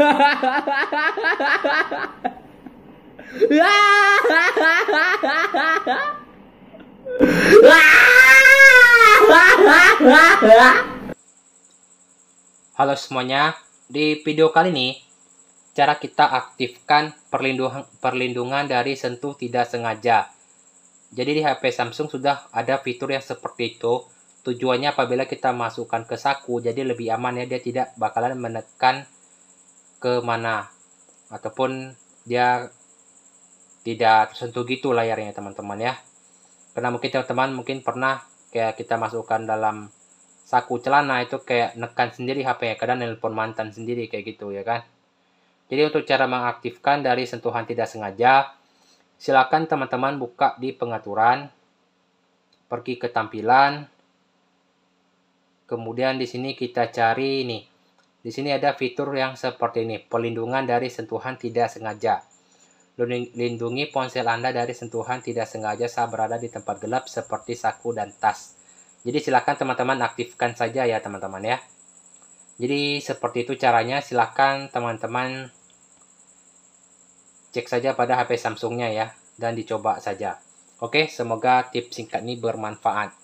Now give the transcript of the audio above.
Halo semuanya, di video kali ini cara kita aktifkan perlindungan perlindungan dari sentuh tidak sengaja. Jadi di HP Samsung sudah ada fitur yang seperti itu. Tujuannya apabila kita masukkan ke saku jadi lebih aman ya dia tidak bakalan menekan kemana ataupun dia tidak tersentuh gitu layarnya teman-teman ya karena mungkin teman-teman mungkin pernah kayak kita masukkan dalam saku celana itu kayak nekan sendiri HP ya kadang nelpon mantan sendiri kayak gitu ya kan jadi untuk cara mengaktifkan dari sentuhan tidak sengaja silakan teman-teman buka di pengaturan pergi ke tampilan kemudian di sini kita cari nih di sini ada fitur yang seperti ini, pelindungan dari sentuhan tidak sengaja. Lindungi ponsel Anda dari sentuhan tidak sengaja saat berada di tempat gelap seperti saku dan tas. Jadi silakan teman-teman aktifkan saja ya teman-teman ya. Jadi seperti itu caranya, silakan teman-teman cek saja pada HP Samsungnya ya dan dicoba saja. Oke, semoga tips singkat ini bermanfaat.